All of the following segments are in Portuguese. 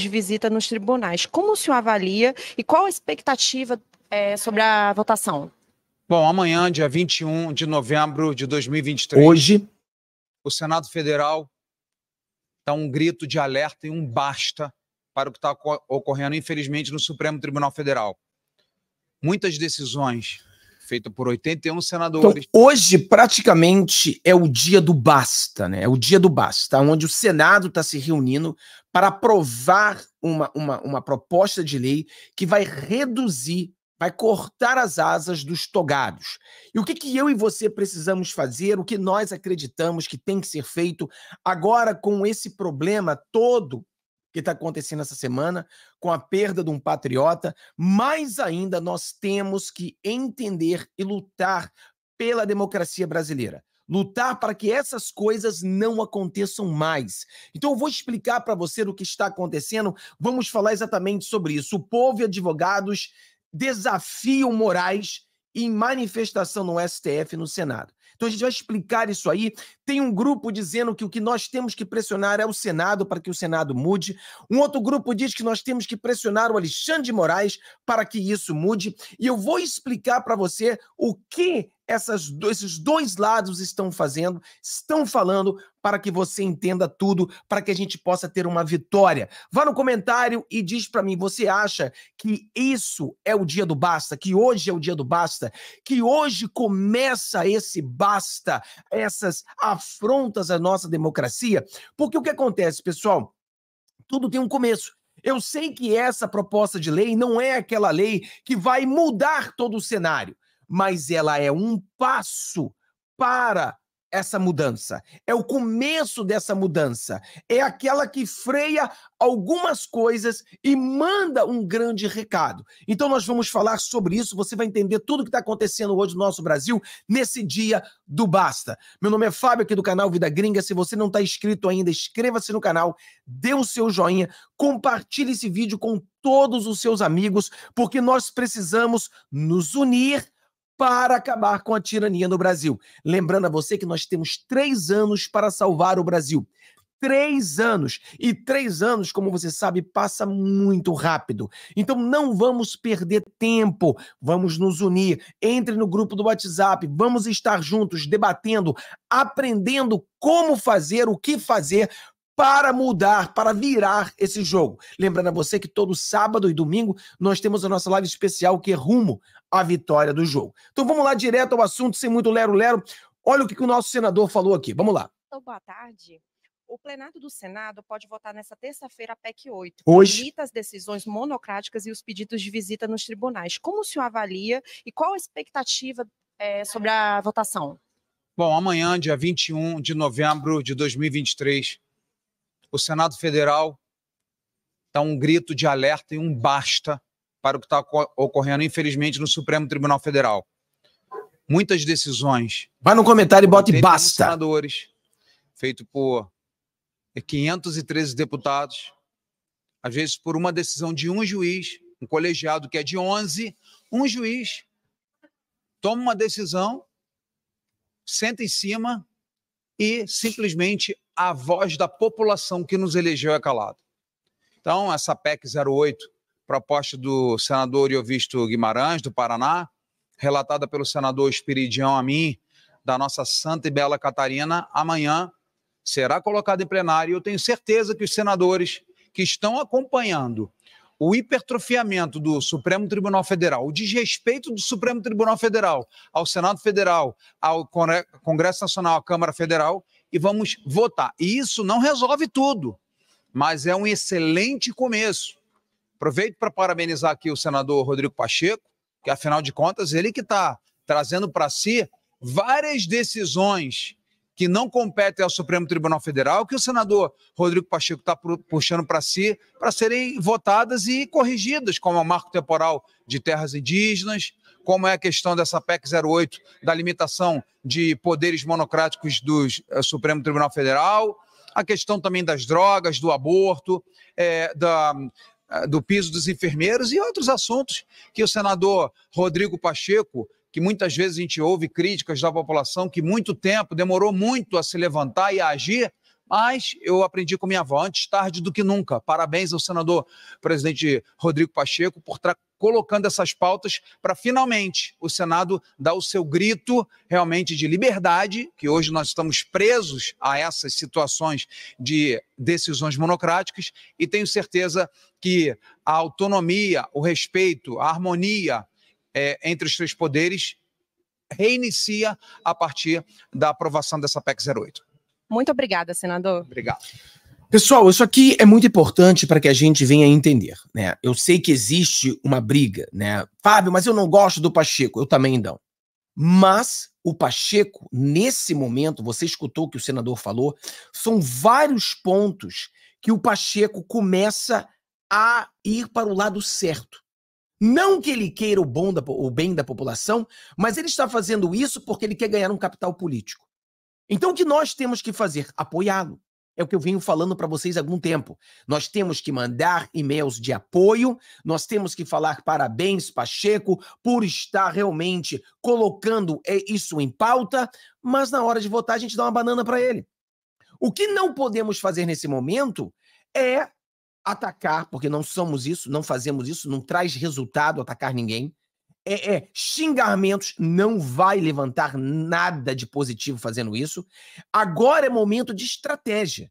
de visita nos tribunais. Como o senhor avalia e qual a expectativa é, sobre a votação? Bom, amanhã, dia 21 de novembro de 2023. Hoje. O Senado Federal dá um grito de alerta e um basta para o que está ocorrendo, infelizmente, no Supremo Tribunal Federal. Muitas decisões feitas por 81 senadores. Então, hoje, praticamente, é o dia do basta, né? É o dia do basta, onde o Senado está se reunindo para aprovar uma, uma, uma proposta de lei que vai reduzir, vai cortar as asas dos togados. E o que, que eu e você precisamos fazer, o que nós acreditamos que tem que ser feito agora com esse problema todo que está acontecendo essa semana, com a perda de um patriota, mais ainda nós temos que entender e lutar pela democracia brasileira lutar para que essas coisas não aconteçam mais. Então eu vou explicar para você o que está acontecendo, vamos falar exatamente sobre isso. O povo e advogados desafiam Moraes em manifestação no STF e no Senado. Então a gente vai explicar isso aí. Tem um grupo dizendo que o que nós temos que pressionar é o Senado para que o Senado mude. Um outro grupo diz que nós temos que pressionar o Alexandre de Moraes para que isso mude. E eu vou explicar para você o que essas do, esses dois lados estão fazendo, estão falando para que você entenda tudo, para que a gente possa ter uma vitória. Vá no comentário e diz para mim, você acha que isso é o dia do basta, que hoje é o dia do basta, que hoje começa esse basta, essas afrontas à nossa democracia? Porque o que acontece, pessoal? Tudo tem um começo. Eu sei que essa proposta de lei não é aquela lei que vai mudar todo o cenário, mas ela é um passo para essa mudança. É o começo dessa mudança. É aquela que freia algumas coisas e manda um grande recado. Então, nós vamos falar sobre isso. Você vai entender tudo o que está acontecendo hoje no nosso Brasil nesse dia do Basta. Meu nome é Fábio, aqui do canal Vida Gringa. Se você não está inscrito ainda, inscreva-se no canal, dê o seu joinha, compartilhe esse vídeo com todos os seus amigos, porque nós precisamos nos unir para acabar com a tirania no Brasil. Lembrando a você que nós temos três anos para salvar o Brasil. Três anos. E três anos, como você sabe, passa muito rápido. Então não vamos perder tempo. Vamos nos unir. Entre no grupo do WhatsApp. Vamos estar juntos, debatendo, aprendendo como fazer, o que fazer para mudar, para virar esse jogo. Lembrando a você que todo sábado e domingo nós temos a nossa live especial que é rumo a vitória do jogo. Então vamos lá direto ao assunto, sem muito lero-lero. Olha o que, que o nosso senador falou aqui. Vamos lá. Então, boa tarde o plenário do Senado pode votar nesta terça-feira a PEC 8, Hoje... que limita as decisões monocráticas e os pedidos de visita nos tribunais. Como o senhor avalia e qual a expectativa é, sobre a votação? Bom, amanhã, dia 21 de novembro de 2023, o Senado Federal dá um grito de alerta e um basta para o que está ocorrendo, infelizmente, no Supremo Tribunal Federal. Muitas decisões. Vai no comentário e bota e basta. Senadores, feito por 513 deputados, às vezes por uma decisão de um juiz, um colegiado que é de 11, um juiz toma uma decisão, senta em cima e simplesmente a voz da população que nos elegeu é calada. Então, essa PEC 08 proposta do senador Iovisto Guimarães, do Paraná, relatada pelo senador Espiridião a mim, da nossa Santa e Bela Catarina, amanhã será colocada em plenário eu tenho certeza que os senadores que estão acompanhando o hipertrofiamento do Supremo Tribunal Federal, o desrespeito do Supremo Tribunal Federal ao Senado Federal, ao Congresso Nacional, à Câmara Federal, e vamos votar. E isso não resolve tudo, mas é um excelente começo. Aproveito para parabenizar aqui o senador Rodrigo Pacheco, que afinal de contas ele que está trazendo para si várias decisões que não competem ao Supremo Tribunal Federal, que o senador Rodrigo Pacheco está puxando para si, para serem votadas e corrigidas, como é o marco temporal de terras indígenas, como é a questão dessa PEC 08, da limitação de poderes monocráticos do eh, Supremo Tribunal Federal, a questão também das drogas, do aborto, é, da, ah, do piso dos enfermeiros e outros assuntos que o senador Rodrigo Pacheco, que muitas vezes a gente ouve críticas da população, que muito tempo demorou muito a se levantar e a agir, mas eu aprendi com minha avó antes tarde do que nunca. Parabéns ao senador presidente Rodrigo Pacheco por colocando essas pautas para finalmente o Senado dar o seu grito realmente de liberdade, que hoje nós estamos presos a essas situações de decisões monocráticas, e tenho certeza que a autonomia, o respeito, a harmonia é, entre os três poderes reinicia a partir da aprovação dessa PEC 08. Muito obrigada, senador. Obrigado. Pessoal, isso aqui é muito importante para que a gente venha entender, né? Eu sei que existe uma briga, né? Fábio, mas eu não gosto do Pacheco, eu também não. Mas o Pacheco, nesse momento, você escutou o que o senador falou, são vários pontos que o Pacheco começa a ir para o lado certo. Não que ele queira o, bom da, o bem da população, mas ele está fazendo isso porque ele quer ganhar um capital político. Então, o que nós temos que fazer? Apoiá-lo. É o que eu venho falando para vocês há algum tempo. Nós temos que mandar e-mails de apoio, nós temos que falar parabéns, Pacheco, por estar realmente colocando é, isso em pauta, mas na hora de votar a gente dá uma banana para ele. O que não podemos fazer nesse momento é atacar, porque não somos isso, não fazemos isso, não traz resultado atacar ninguém é, é, xingamentos, não vai levantar nada de positivo fazendo isso. Agora é momento de estratégia.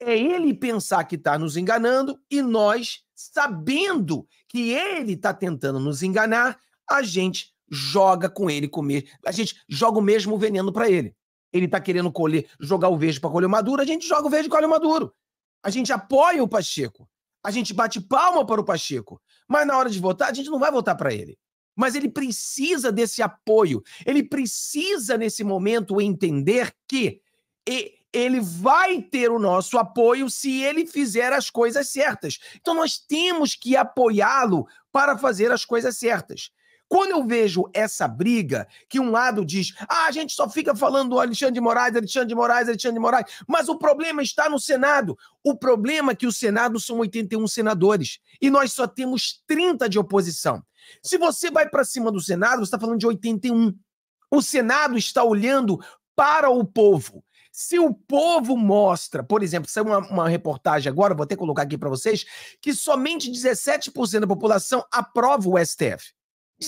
É ele pensar que está nos enganando e nós, sabendo que ele está tentando nos enganar, a gente joga com ele comer. A gente joga o mesmo veneno para ele. Ele está querendo colher, jogar o verde para colher o maduro, a gente joga o verde e colhe o maduro. A gente apoia o Pacheco. A gente bate palma para o Pacheco. Mas na hora de votar, a gente não vai votar para ele mas ele precisa desse apoio. Ele precisa, nesse momento, entender que ele vai ter o nosso apoio se ele fizer as coisas certas. Então, nós temos que apoiá-lo para fazer as coisas certas. Quando eu vejo essa briga, que um lado diz, ah, a gente só fica falando Alexandre de Moraes, Alexandre de Moraes, Alexandre de Moraes, mas o problema está no Senado. O problema é que o Senado são 81 senadores e nós só temos 30 de oposição. Se você vai para cima do Senado, você está falando de 81. O Senado está olhando para o povo. Se o povo mostra, por exemplo, saiu uma, uma reportagem agora, vou até colocar aqui para vocês, que somente 17% da população aprova o STF.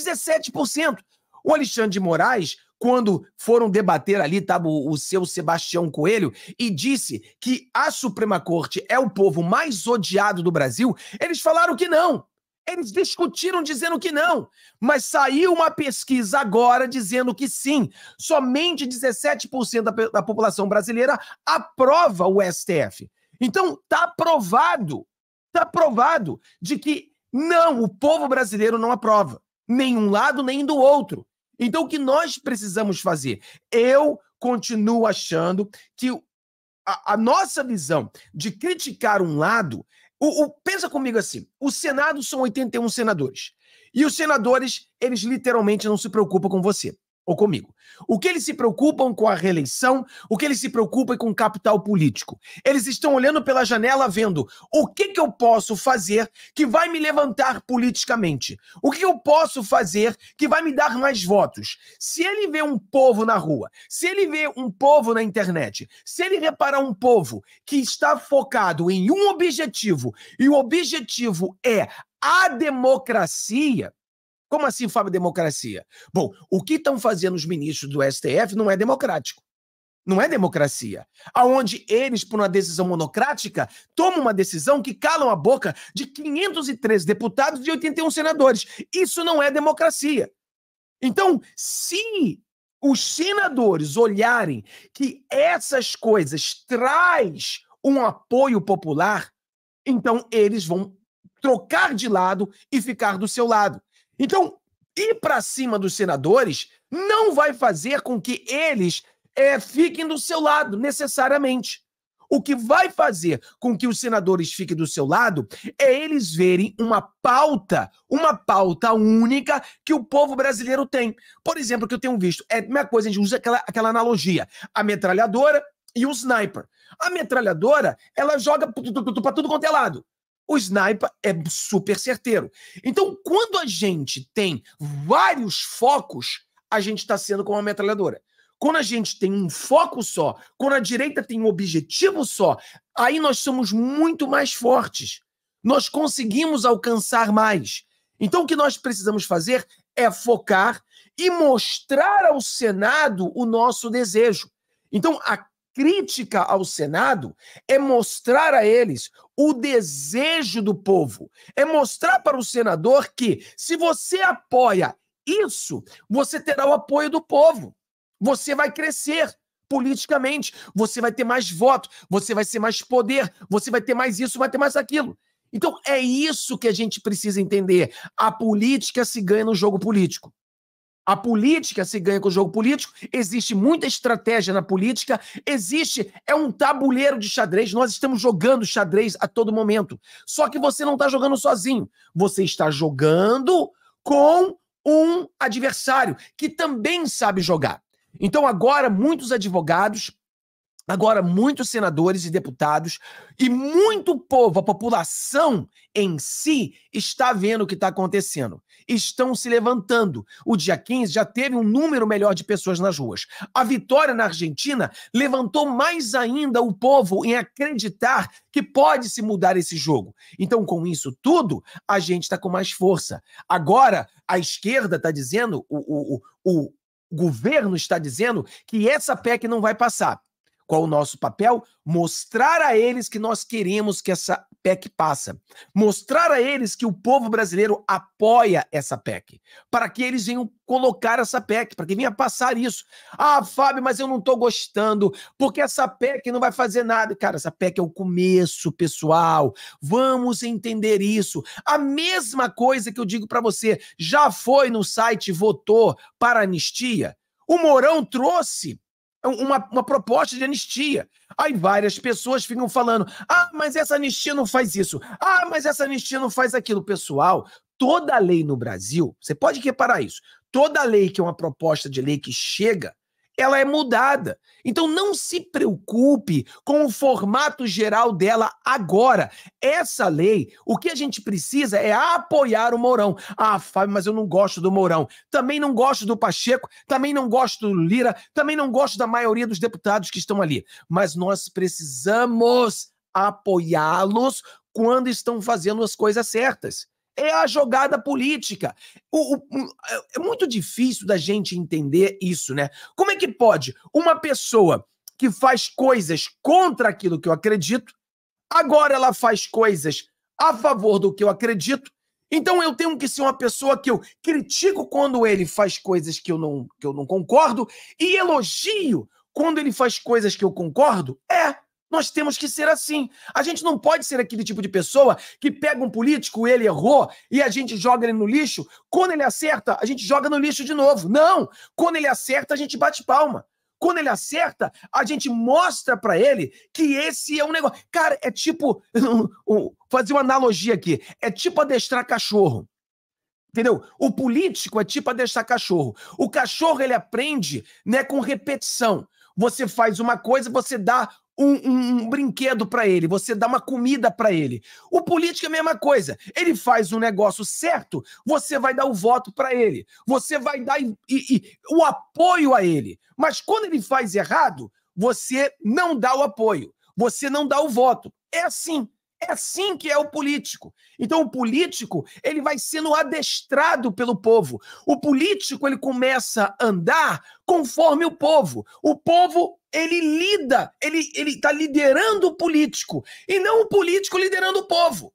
17%. O Alexandre de Moraes, quando foram debater ali, estava tá, o, seu Sebastião Coelho, e disse que a Suprema Corte é o povo mais odiado do Brasil, eles falaram que não. Eles discutiram dizendo que não, mas saiu uma pesquisa agora dizendo que sim. Somente 17% da, da população brasileira aprova o STF. Então, tá provado, tá provado de que não, o povo brasileiro não aprova nenhum lado nem do outro. Então, o que nós precisamos fazer? Eu continuo achando que a, a nossa visão de criticar um lado. O, o, pensa comigo assim: o Senado são 81 senadores. E os senadores, eles literalmente não se preocupam com você ou comigo. O que eles se preocupam com a reeleição, o que eles se preocupam é com capital político. Eles estão olhando pela janela vendo o que, que eu posso fazer que vai me levantar politicamente. O que eu posso fazer que vai me dar mais votos. Se ele vê um povo na rua, se ele vê um povo na internet, se ele reparar um povo que está focado em um objetivo e o objetivo é a democracia, como assim, Fábio, democracia? Bom, o que estão fazendo os ministros do STF não é democrático. Não é democracia. Aonde eles, por uma decisão monocrática, tomam uma decisão que calam a boca de 513 deputados e 81 senadores. Isso não é democracia. Então, se os senadores olharem que essas coisas traz um apoio popular, então eles vão trocar de lado e ficar do seu lado. Então, ir para cima dos senadores não vai fazer com que eles é, fiquem do seu lado, necessariamente. O que vai fazer com que os senadores fiquem do seu lado é eles verem uma pauta, uma pauta única que o povo brasileiro tem. Por exemplo, que eu tenho visto, é a mesma coisa, a gente usa aquela, aquela analogia: a metralhadora e o sniper. A metralhadora, ela joga para tudo quanto é lado o sniper é super certeiro. Então, quando a gente tem vários focos, a gente está sendo como uma metralhadora. Quando a gente tem um foco só, quando a direita tem um objetivo só, aí nós somos muito mais fortes. Nós conseguimos alcançar mais. Então, o que nós precisamos fazer é focar e mostrar ao Senado o nosso desejo. Então, a crítica ao Senado é mostrar a eles o desejo do povo, é mostrar para o senador que se você apoia isso, você terá o apoio do povo. Você vai crescer politicamente, você vai ter mais voto, você vai ser mais poder, você vai ter mais isso, vai ter mais aquilo. Então é isso que a gente precisa entender. A política se ganha no jogo político. A política se ganha com o jogo político, existe muita estratégia na política, existe, é um tabuleiro de xadrez, nós estamos jogando xadrez a todo momento. Só que você não está jogando sozinho, você está jogando com um adversário que também sabe jogar. Então, agora, muitos advogados Agora, muitos senadores e deputados e muito povo, a população em si, está vendo o que está acontecendo. Estão se levantando. O dia 15 já teve um número melhor de pessoas nas ruas. A vitória na Argentina levantou mais ainda o povo em acreditar que pode se mudar esse jogo. Então, com isso tudo, a gente está com mais força. Agora, a esquerda está dizendo, o, o, o, o governo está dizendo que essa PEC não vai passar. Qual o nosso papel? Mostrar a eles que nós queremos que essa PEC passa. Mostrar a eles que o povo brasileiro apoia essa PEC, para que eles venham colocar essa PEC, para que venha passar isso. Ah, Fábio, mas eu não estou gostando, porque essa PEC não vai fazer nada. Cara, essa PEC é o começo, pessoal. Vamos entender isso. A mesma coisa que eu digo para você, já foi no site votou para anistia? O Mourão trouxe é uma, uma proposta de anistia. Aí várias pessoas ficam falando: ah, mas essa anistia não faz isso, ah, mas essa anistia não faz aquilo. Pessoal, toda lei no Brasil, você pode reparar isso, toda lei que é uma proposta de lei que chega, ela é mudada. Então não se preocupe com o formato geral dela agora. Essa lei, o que a gente precisa é apoiar o Mourão. Ah, Fábio, mas eu não gosto do Mourão. Também não gosto do Pacheco, também não gosto do Lira, também não gosto da maioria dos deputados que estão ali. Mas nós precisamos apoiá-los quando estão fazendo as coisas certas é a jogada política. O, o, é muito difícil da gente entender isso, né? Como é que pode uma pessoa que faz coisas contra aquilo que eu acredito, agora ela faz coisas a favor do que eu acredito, então eu tenho que ser uma pessoa que eu critico quando ele faz coisas que eu não, que eu não concordo e elogio quando ele faz coisas que eu concordo? É. Nós temos que ser assim. A gente não pode ser aquele tipo de pessoa que pega um político, ele errou e a gente joga ele no lixo. Quando ele acerta, a gente joga no lixo de novo. Não! Quando ele acerta, a gente bate palma. Quando ele acerta, a gente mostra para ele que esse é um negócio. Cara, é tipo. fazer uma analogia aqui. É tipo adestrar cachorro. Entendeu? O político é tipo adestrar cachorro. O cachorro, ele aprende né, com repetição. Você faz uma coisa, você dá um, um, um brinquedo para ele, você dá uma comida para ele. O político é a mesma coisa. Ele faz um negócio certo, você vai dar o voto para ele, você vai dar e, e, o apoio a ele. Mas quando ele faz errado, você não dá o apoio, você não dá o voto. É assim. É assim que é o político. Então o político, ele vai sendo adestrado pelo povo. O político, ele começa a andar conforme o povo. O povo, ele lida, ele ele está liderando o político e não o político liderando o povo.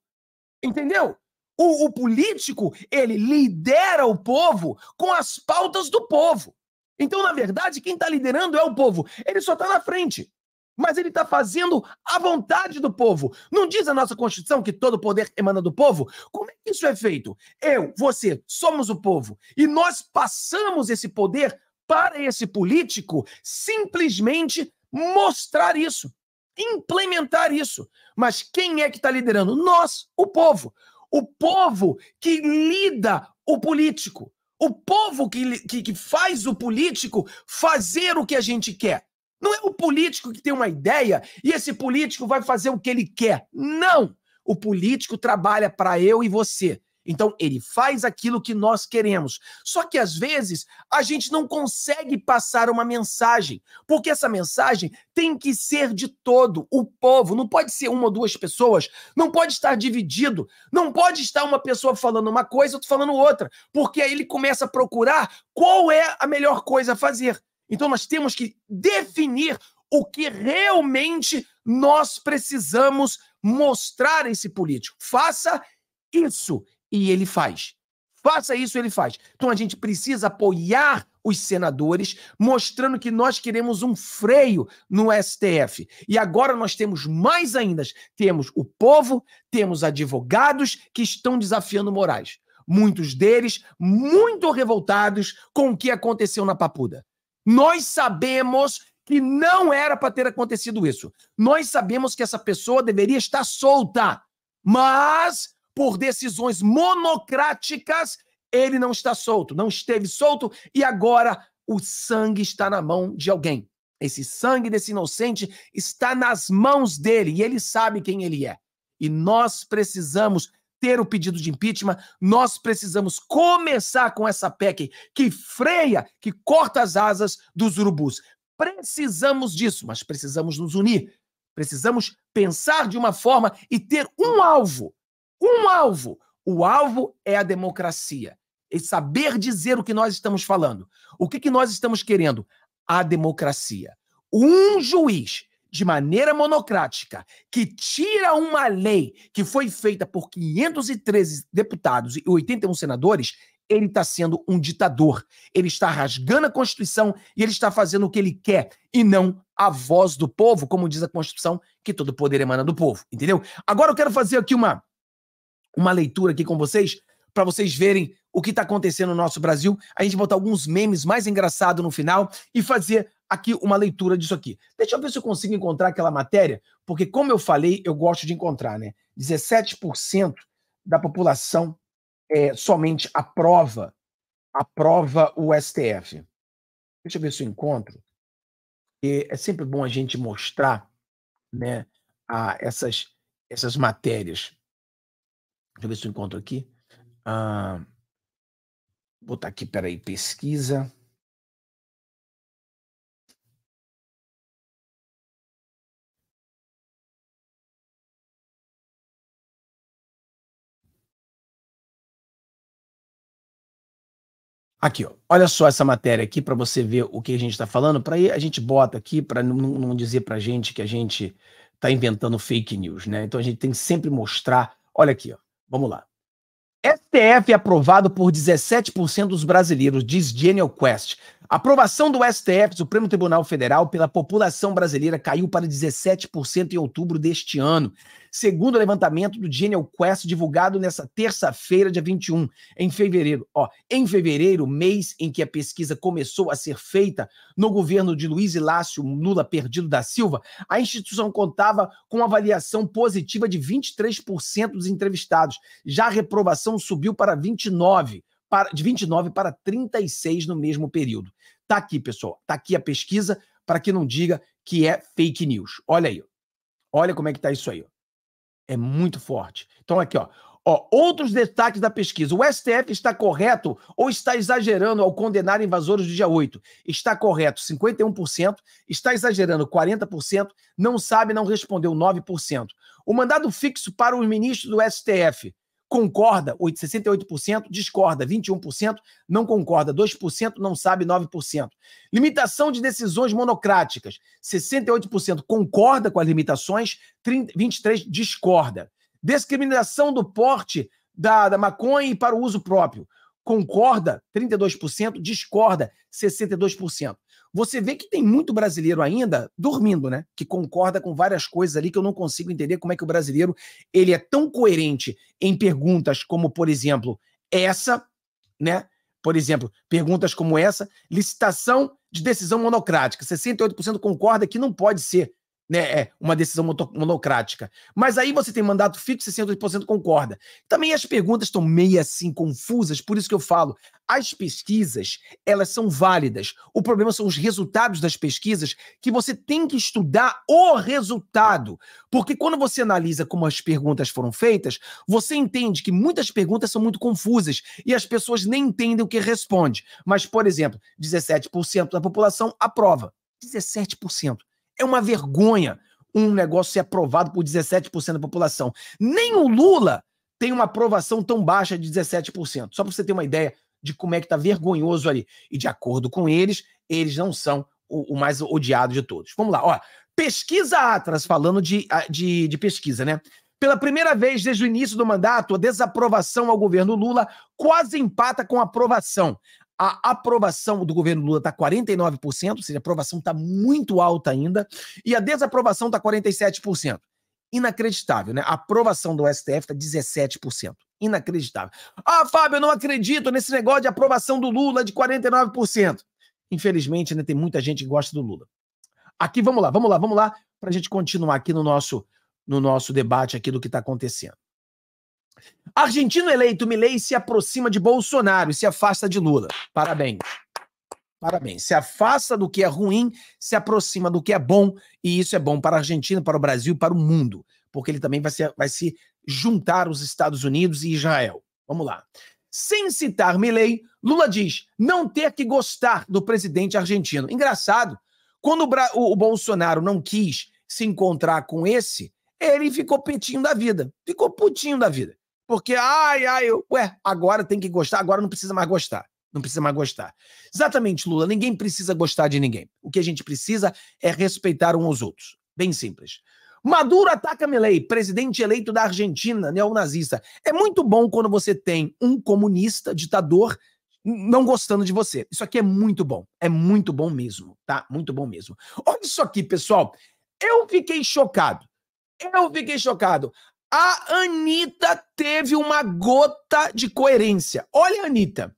Entendeu? O, o político, ele lidera o povo com as pautas do povo. Então, na verdade, quem está liderando é o povo. Ele só está na frente mas ele está fazendo a vontade do povo. Não diz a nossa Constituição que todo poder emana do povo? Como é que isso é feito? Eu, você, somos o povo e nós passamos esse poder para esse político simplesmente mostrar isso, implementar isso. Mas quem é que está liderando? Nós, o povo. O povo que lida o político. O povo que, que, que faz o político fazer o que a gente quer. Não é o político que tem uma ideia e esse político vai fazer o que ele quer. Não! O político trabalha para eu e você. Então, ele faz aquilo que nós queremos. Só que, às vezes, a gente não consegue passar uma mensagem, porque essa mensagem tem que ser de todo o povo. Não pode ser uma ou duas pessoas, não pode estar dividido, não pode estar uma pessoa falando uma coisa, outra falando outra, porque aí ele começa a procurar qual é a melhor coisa a fazer. Então nós temos que definir o que realmente nós precisamos mostrar a esse político. Faça isso e ele faz. Faça isso e ele faz. Então a gente precisa apoiar os senadores, mostrando que nós queremos um freio no STF. E agora nós temos mais ainda: temos o povo, temos advogados que estão desafiando Moraes. Muitos deles muito revoltados com o que aconteceu na Papuda. Nós sabemos que não era para ter acontecido isso. Nós sabemos que essa pessoa deveria estar solta, mas por decisões monocráticas ele não está solto, não esteve solto e agora o sangue está na mão de alguém. Esse sangue desse inocente está nas mãos dele e ele sabe quem ele é. E nós precisamos ter o pedido de impeachment, nós precisamos começar com essa PEC que freia, que corta as asas dos urubus. Precisamos disso, mas precisamos nos unir. Precisamos pensar de uma forma e ter um alvo. Um alvo. O alvo é a democracia. E saber dizer o que nós estamos falando. O que, que nós estamos querendo? A democracia. Um juiz de maneira monocrática, que tira uma lei que foi feita por 513 deputados e 81 senadores, ele está sendo um ditador. Ele está rasgando a Constituição e ele está fazendo o que ele quer e não a voz do povo, como diz a Constituição, que todo poder emana do povo, entendeu? Agora eu quero fazer aqui uma uma leitura aqui com vocês para vocês verem o que está acontecendo no nosso Brasil. A gente botar alguns memes mais engraçados no final e fazer aqui uma leitura disso aqui. Deixa eu ver se eu consigo encontrar aquela matéria, porque, como eu falei, eu gosto de encontrar, né? 17% da população é, somente aprova, aprova o STF. Deixa eu ver se eu encontro. E é sempre bom a gente mostrar né, a essas, essas matérias. Deixa eu ver se eu encontro aqui. Ah, botar aqui, peraí, pesquisa. Aqui, ó. olha só essa matéria aqui para você ver o que a gente está falando. Para a gente bota aqui para não, dizer para a gente que a gente está inventando fake news, né? Então a gente tem que sempre mostrar. Olha aqui, ó. vamos lá. STF aprovado por 17% dos brasileiros, diz Genial Quest. A aprovação do STF, Supremo Tribunal Federal, pela população brasileira caiu para 17% em outubro deste ano, segundo o levantamento do Genial Quest divulgado nesta terça-feira, dia 21, em fevereiro. Ó, em fevereiro, mês em que a pesquisa começou a ser feita no governo de Luiz Ilácio Lula Perdido da Silva, a instituição contava com avaliação positiva de 23% dos entrevistados. Já a reprovação subiu subiu para 29, para, de 29 para 36 no mesmo período. Tá aqui, pessoal. Tá aqui a pesquisa para que não diga que é fake news. Olha aí. Olha como é que tá isso aí. É muito forte. Então aqui, ó. Ó, outros destaques da pesquisa. O STF está correto ou está exagerando ao condenar invasores do dia 8? Está correto 51%, está exagerando 40%, não sabe, não respondeu 9%. O mandado fixo para o ministro do STF concorda 68%, discorda 21%, não concorda 2%, não sabe 9%. Limitação de decisões monocráticas, 68% concorda com as limitações, 23% discorda. Discriminação do porte da, da maconha e para o uso próprio, concorda 32%, discorda 62% você vê que tem muito brasileiro ainda dormindo, né? Que concorda com várias coisas ali que eu não consigo entender como é que o brasileiro ele é tão coerente em perguntas como, por exemplo, essa, né? Por exemplo, perguntas como essa, licitação de decisão monocrática. 68% concorda que não pode ser né, é, uma decisão monocrática. Mas aí você tem mandato fixo e concorda. Também as perguntas estão meio assim confusas, por isso que eu falo, as pesquisas, elas são válidas. O problema são os resultados das pesquisas que você tem que estudar o resultado. Porque quando você analisa como as perguntas foram feitas, você entende que muitas perguntas são muito confusas e as pessoas nem entendem o que responde. Mas, por exemplo, 17% da população aprova. 17%. É uma vergonha um negócio ser aprovado por 17% da população. Nem o Lula tem uma aprovação tão baixa de 17%. Só para você ter uma ideia de como é que tá vergonhoso ali. E de acordo com eles, eles não são o, o mais odiado de todos. Vamos lá, ó. Pesquisa Atlas, falando de, de, de pesquisa, né? Pela primeira vez desde o início do mandato, a desaprovação ao governo Lula quase empata com a aprovação. A aprovação do governo Lula está 49%, ou seja, a aprovação está muito alta ainda, e a desaprovação está 47%. Inacreditável, né? A aprovação do STF está 17%. Inacreditável. Ah, Fábio, eu não acredito nesse negócio de aprovação do Lula de 49%. Infelizmente, né, tem muita gente que gosta do Lula. Aqui, vamos lá, vamos lá, vamos lá, para a gente continuar aqui no nosso, no nosso debate aqui do que está acontecendo. Argentino eleito, Milei se aproxima de Bolsonaro e se afasta de Lula. Parabéns. Parabéns. Se afasta do que é ruim, se aproxima do que é bom, e isso é bom para a Argentina, para o Brasil, para o mundo, porque ele também vai se, vai se juntar aos Estados Unidos e Israel. Vamos lá. Sem citar Milei, Lula diz não ter que gostar do presidente argentino. Engraçado, quando o, Bra o Bolsonaro não quis se encontrar com esse, ele ficou petinho da vida, ficou putinho da vida. Porque, ai, ai, eu, ué, agora tem que gostar, agora não precisa mais gostar. Não precisa mais gostar. Exatamente, Lula, ninguém precisa gostar de ninguém. O que a gente precisa é respeitar uns aos outros. Bem simples. Maduro ataca Milei, presidente eleito da Argentina, neonazista. É muito bom quando você tem um comunista, ditador, não gostando de você. Isso aqui é muito bom. É muito bom mesmo, tá? Muito bom mesmo. Olha isso aqui, pessoal. Eu fiquei chocado. Eu fiquei chocado. A Anitta teve uma gota de coerência. Olha, Anitta.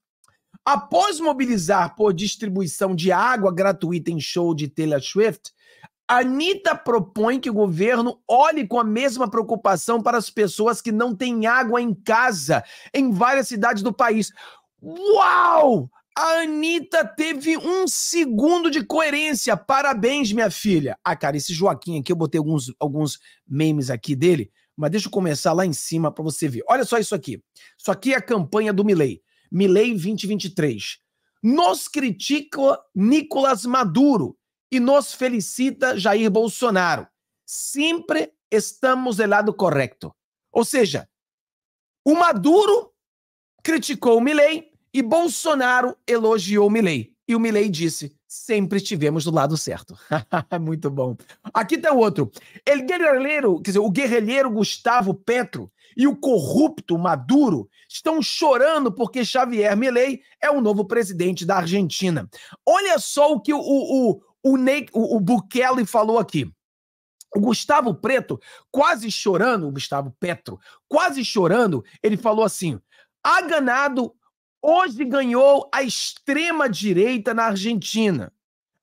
Após mobilizar por distribuição de água gratuita em show de Taylor Swift, Anitta propõe que o governo olhe com a mesma preocupação para as pessoas que não têm água em casa em várias cidades do país. Uau! A Anitta teve um segundo de coerência. Parabéns, minha filha. Ah, cara, esse Joaquim aqui, eu botei alguns, alguns memes aqui dele. Mas deixa eu começar lá em cima para você ver. Olha só isso aqui. Isso aqui é a campanha do Milley. Milley 2023. Nos critica Nicolas Maduro e nos felicita Jair Bolsonaro. Sempre estamos do lado correto. Ou seja, o Maduro criticou o Milley e Bolsonaro elogiou o Milley. E o Milley disse: sempre estivemos do lado certo. Muito bom. Aqui tem tá outro. El guerrilheiro, quer dizer, o guerrilheiro Gustavo Petro e o corrupto Maduro estão chorando porque Xavier Milei é o novo presidente da Argentina. Olha só o que o, o, o, o, o Bukele falou aqui. O Gustavo Preto, quase chorando, o Gustavo Petro, quase chorando, ele falou assim: há ganado hoje ganhou a extrema-direita na Argentina.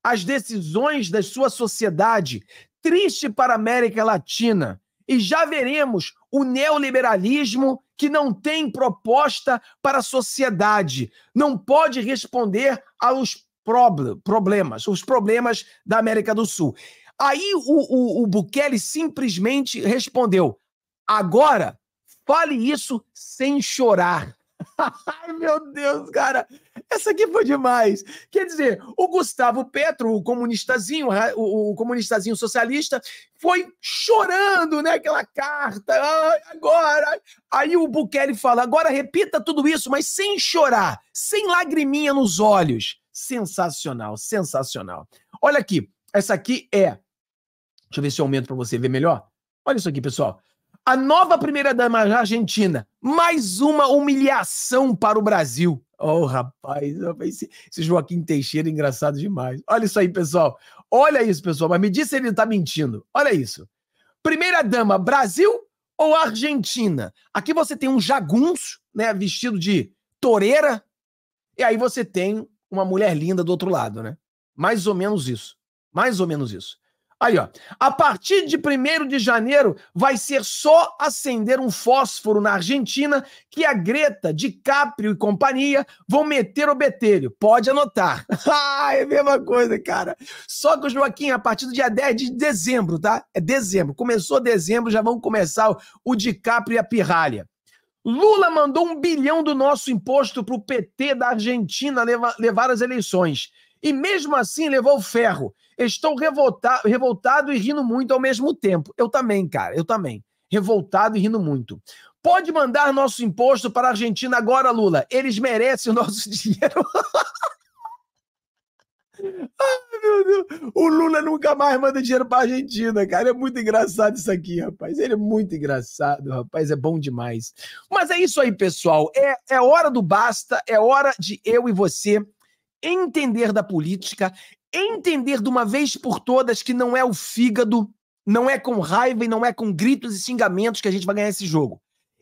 As decisões da sua sociedade, triste para a América Latina. E já veremos o neoliberalismo que não tem proposta para a sociedade, não pode responder aos problemas, os problemas da América do Sul. Aí o, o, o Bukele simplesmente respondeu: agora fale isso sem chorar. Ai, meu Deus, cara. Essa aqui foi demais. Quer dizer, o Gustavo Petro, o comunistazinho, o, comunistazinho socialista, foi chorando, né? Aquela carta. Ai, agora. Aí o Bukele fala: agora repita tudo isso, mas sem chorar, sem lagriminha nos olhos. Sensacional, sensacional. Olha aqui. Essa aqui é. Deixa eu ver se eu aumento para você ver melhor. Olha isso aqui, pessoal. A nova primeira-dama argentina, mais uma humilhação para o Brasil. Oh, rapaz, esse Joaquim Teixeira é engraçado demais. Olha isso aí, pessoal. Olha isso, pessoal. Mas me diz se ele está mentindo. Olha isso. Primeira dama, Brasil ou Argentina? Aqui você tem um jagunço, né, vestido de toreira. e aí você tem uma mulher linda do outro lado, né? Mais ou menos isso. Mais ou menos isso. Aí, ó. A partir de 1 de janeiro, vai ser só acender um fósforo na Argentina que a Greta, de e companhia vão meter o betelho. Pode anotar. ah, é a mesma coisa, cara. Só que o Joaquim, a partir do dia 10 de dezembro, tá? É dezembro. Começou dezembro, já vão começar o de e a pirralha. Lula mandou um bilhão do nosso imposto para o PT da Argentina levar, levar as eleições. E mesmo assim levou ferro. Estou revoltado, revoltado e rindo muito ao mesmo tempo. Eu também, cara, eu também. Revoltado e rindo muito. Pode mandar nosso imposto para a Argentina agora, Lula. Eles merecem o nosso dinheiro. Ai, meu Deus. O Lula nunca mais manda dinheiro a Argentina, cara. É muito engraçado isso aqui, rapaz. Ele é muito engraçado, rapaz. É bom demais. Mas é isso aí, pessoal. É, é hora do basta, é hora de eu e você entender da política, entender de uma vez por todas que não é o fígado, não é com raiva e não é com gritos e xingamentos que a gente vai ganhar esse jogo.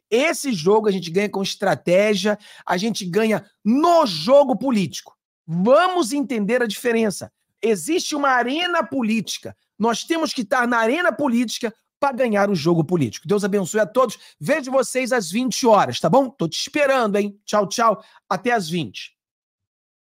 Esse jogo a gente ganha com estratégia, a gente ganha no jogo político. Vamos entender a diferença. Existe uma arena política. Nós temos que estar na arena política para ganhar o jogo político. Deus abençoe a todos. Vejo vocês às 20 horas, tá bom? Tô te esperando, hein? Tchau, tchau. Até às 20.